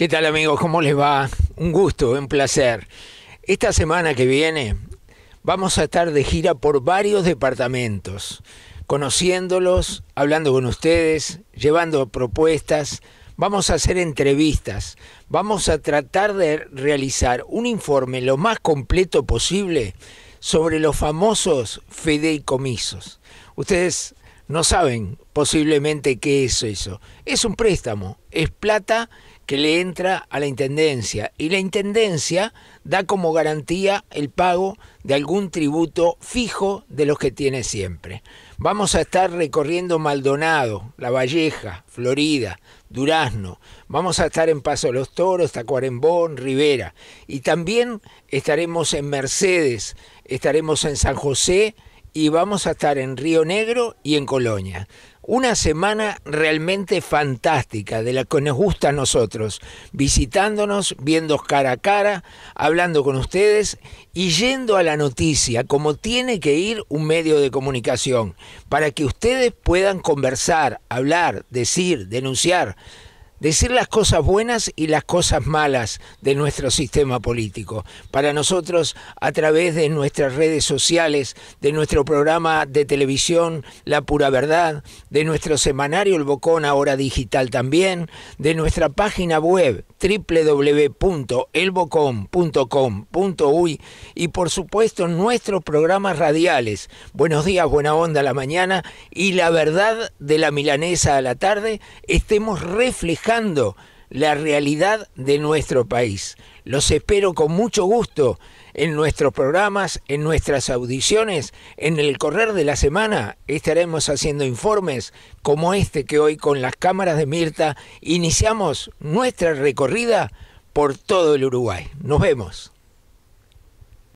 ¿Qué tal amigos? ¿Cómo les va? Un gusto, un placer. Esta semana que viene vamos a estar de gira por varios departamentos, conociéndolos, hablando con ustedes, llevando propuestas, vamos a hacer entrevistas, vamos a tratar de realizar un informe lo más completo posible sobre los famosos fideicomisos. Ustedes no saben posiblemente qué es eso. Es un préstamo, es plata que le entra a la Intendencia y la Intendencia da como garantía el pago de algún tributo fijo de los que tiene siempre. Vamos a estar recorriendo Maldonado, La Valleja, Florida, Durazno, vamos a estar en Paso de los Toros, Tacuarembón, Rivera y también estaremos en Mercedes, estaremos en San José, y vamos a estar en Río Negro y en Colonia. Una semana realmente fantástica, de la que nos gusta a nosotros, visitándonos, viendo cara a cara, hablando con ustedes y yendo a la noticia, como tiene que ir un medio de comunicación, para que ustedes puedan conversar, hablar, decir, denunciar decir las cosas buenas y las cosas malas de nuestro sistema político. Para nosotros, a través de nuestras redes sociales, de nuestro programa de televisión La Pura Verdad, de nuestro semanario El Bocón ahora digital también, de nuestra página web www.elbocón.com.uy y por supuesto nuestros programas radiales Buenos días, buena onda a la mañana y La Verdad de la Milanesa a la tarde, estemos reflejando la realidad de nuestro país. Los espero con mucho gusto en nuestros programas, en nuestras audiciones, en el correr de la semana estaremos haciendo informes como este que hoy con las cámaras de Mirta iniciamos nuestra recorrida por todo el Uruguay. Nos vemos.